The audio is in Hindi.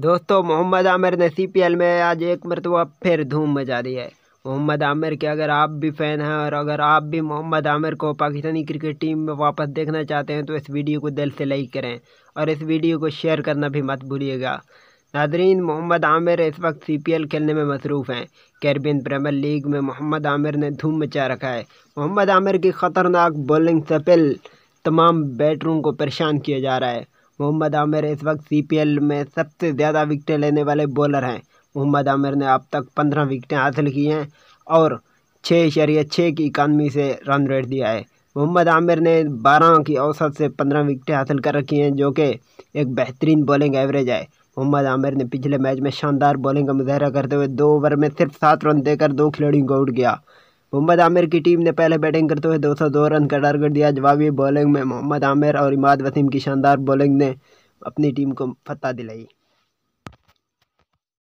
दोस्तों मोहम्मद आमिर ने सी पी एल में आज एक मरतबा फिर धूम मचा दी है मोहम्मद आमिर के अगर आप भी फ़ैन हैं और अगर आप भी मोहम्मद आमिर को पाकिस्तानी क्रिकेट टीम में वापस देखना चाहते हैं तो इस वीडियो को दिल से लाइक करें और इस वीडियो को शेयर करना भी मत भूलिएगा नादरीन मोहम्मद आमिर इस वक्त सी पी एल खेलने में मसरूफ़ हैं कैरबियन प्रीमियर लीग में मोहम्मद आमिर ने धूम मचा रखा है मोहम्मद आमिर की ख़तरनाक बॉलिंग से पहल तमाम बैटरों को परेशान किया जा रहा है मोहम्मद आमिर इस वक्त सीपीएल में सबसे ज़्यादा विकटें लेने वाले बॉलर हैं मोहम्मद आमिर ने अब तक पंद्रह विकटें हासिल की हैं और छः इशारिया छः की इकानवी से रन रेट दिया है मोहम्मद आमिर ने बारह की औसत से पंद्रह विकटें हासिल कर रखी हैं जो कि एक बेहतरीन बॉलिंग एवरेज है मोहम्मद आमिर ने पिछले मैच में शानदार बॉलिंग का मुजाहरा करते हुए दो ओवर में सिर्फ सात रन देकर दो खिलाड़ियों को आउट किया मोहम्मद आमिर की टीम ने पहले बैटिंग करते हुए 202 रन का टारगेट दिया जवाबी बॉलिंग में मोहम्मद आमिर और इमाद वसीम की शानदार बॉलिंग ने अपनी टीम को फतह दिलाई